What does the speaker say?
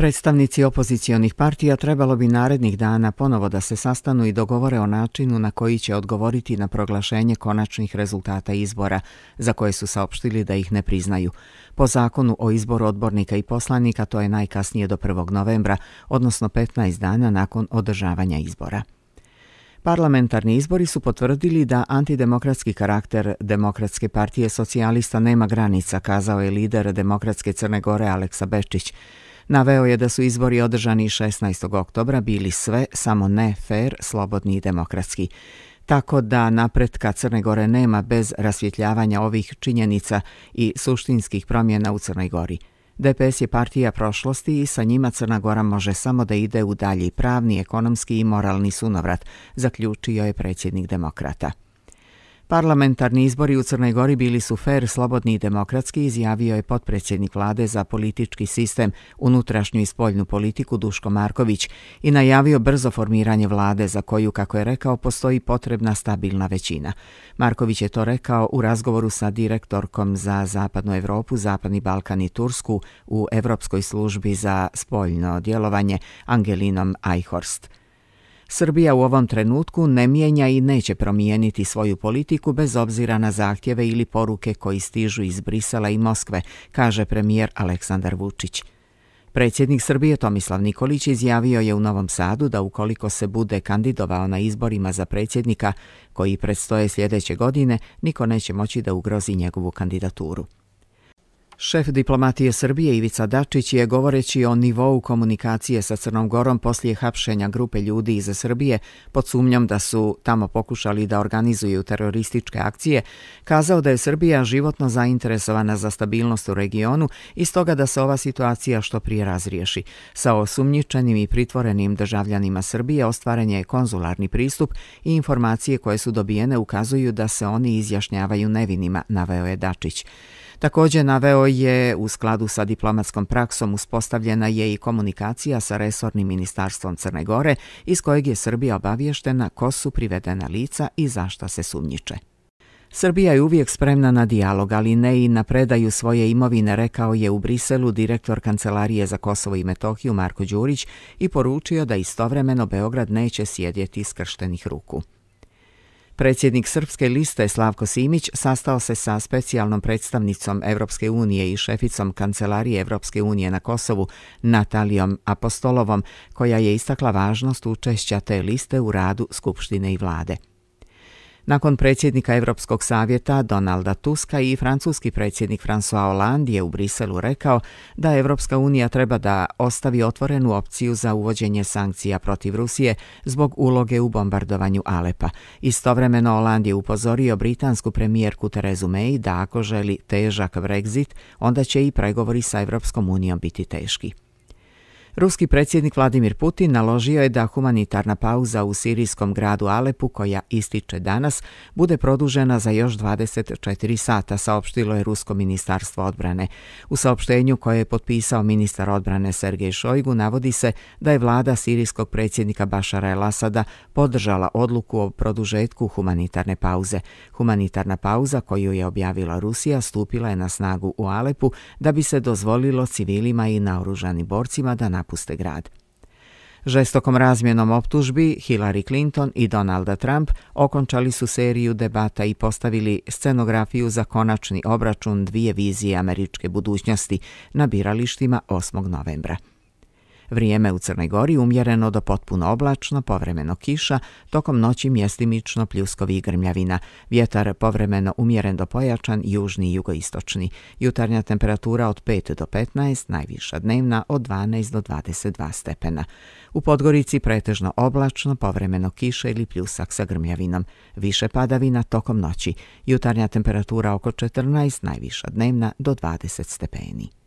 Predstavnici opozicionih partija trebalo bi narednih dana ponovo da se sastanu i dogovore o načinu na koji će odgovoriti na proglašenje konačnih rezultata izbora, za koje su saopštili da ih ne priznaju. Po zakonu o izboru odbornika i poslanika to je najkasnije do 1. novembra, odnosno 15 dana nakon održavanja izbora. Parlamentarni izbori su potvrdili da antidemokratski karakter Demokratske partije socijalista nema granica, kazao je lider Demokratske Crne Gore Aleksa Bečić. Naveo je da su izbori održani 16. oktobra bili sve, samo ne fair, slobodni i demokratski. Tako da napretka Crne Gore nema bez rasvjetljavanja ovih činjenica i suštinskih promjena u Crnoj Gori. DPS je partija prošlosti i sa njima Crna Gora može samo da ide u dalji pravni, ekonomski i moralni sunovrat, zaključio je predsjednik demokrata. Parlamentarni izbori u Crnoj Gori bili su fair, slobodni i demokratski, izjavio je potpredsjednik vlade za politički sistem, unutrašnju i spoljnu politiku Duško Marković i najavio brzo formiranje vlade za koju, kako je rekao, postoji potrebna stabilna većina. Marković je to rekao u razgovoru sa direktorkom za Zapadnu Evropu, Zapadni Balkan i Tursku u Evropskoj službi za spoljno djelovanje Angelinom Eichhorst. Srbija u ovom trenutku ne mijenja i neće promijeniti svoju politiku bez obzira na zahtjeve ili poruke koji stižu iz Brisela i Moskve, kaže premijer Aleksandar Vučić. Predsjednik Srbije Tomislav Nikolić izjavio je u Novom Sadu da ukoliko se bude kandidovao na izborima za predsjednika koji predstoje sljedeće godine, niko neće moći da ugrozi njegovu kandidaturu. Šef diplomatije Srbije Ivica Dačić je govoreći o nivou komunikacije sa Crnom Gorom poslije hapšenja grupe ljudi iz Srbije pod sumnjom da su tamo pokušali da organizuju terorističke akcije, kazao da je Srbija životno zainteresovana za stabilnost u regionu i stoga da se ova situacija što prije razriješi. Sa osumnjičenim i pritvorenim državljanima Srbije ostvaren je konzularni pristup i informacije koje su dobijene ukazuju da se oni izjašnjavaju nevinima, naveo je Dačić. Također naveo je u skladu sa diplomatskom praksom uspostavljena je i komunikacija sa Resornim ministarstvom Crne Gore, iz kojeg je Srbija obavještena ko su privedena lica i zašta se sumnjiče. Srbija je uvijek spremna na dijalog, ali ne i na predaju svoje imovine, rekao je u Briselu direktor Kancelarije za Kosovo i Metohiju Marko Đurić i poručio da istovremeno Beograd neće sjedjeti skrštenih ruku. Predsjednik Srpske liste Slavko Simić sastao se sa specijalnom predstavnicom Evropske unije i šeficom Kancelarije Evropske unije na Kosovu Natalijom Apostolovom, koja je istakla važnost učešća te liste u radu Skupštine i vlade. Nakon predsjednika Europskog savjeta Donalda Tuska i francuski predsjednik François Hollande je u Briselu rekao da Evropska unija treba da ostavi otvorenu opciju za uvođenje sankcija protiv Rusije zbog uloge u bombardovanju Alepa. Istovremeno Hollande je upozorio britansku premijerku Terezu May da ako želi težak Brexit, onda će i pregovori sa Evropskom unijom biti teški. Ruski predsjednik Vladimir Putin naložio je da humanitarna pauza u sirijskom gradu Alepu, koja ističe danas, bude produžena za još 24 sata, saopštilo je Rusko ministarstvo odbrane. U saopštenju koje je potpisao ministar odbrane Sergej Šojgu, navodi se da je vlada sirijskog predsjednika Bašara El Asada podržala odluku o produžetku humanitarne pauze. Humanitarna pauza koju je objavila Rusija stupila je na snagu u Alepu da bi se dozvolilo civilima i naoružani borcima da napuste grad. Žestokom razmjenom optužbi Hillary Clinton i Donalda Trump okončali su seriju debata i postavili scenografiju za konačni obračun dvije vizije američke budućnosti na biralištima 8. novembra. Vrijeme u Crnoj Gori umjereno do potpuno oblačno, povremeno kiša, tokom noći mjestimično pljuskovi i grmljavina. Vjetar povremeno umjeren do pojačan, južni i jugoistočni. Jutarnja temperatura od 5 do 15, najviša dnevna od 12 do 22 stepena. U Podgorici pretežno oblačno, povremeno kiša ili pljusak sa grmljavinom. Više padavina tokom noći. Jutarnja temperatura oko 14, najviša dnevna do 20 stepeni.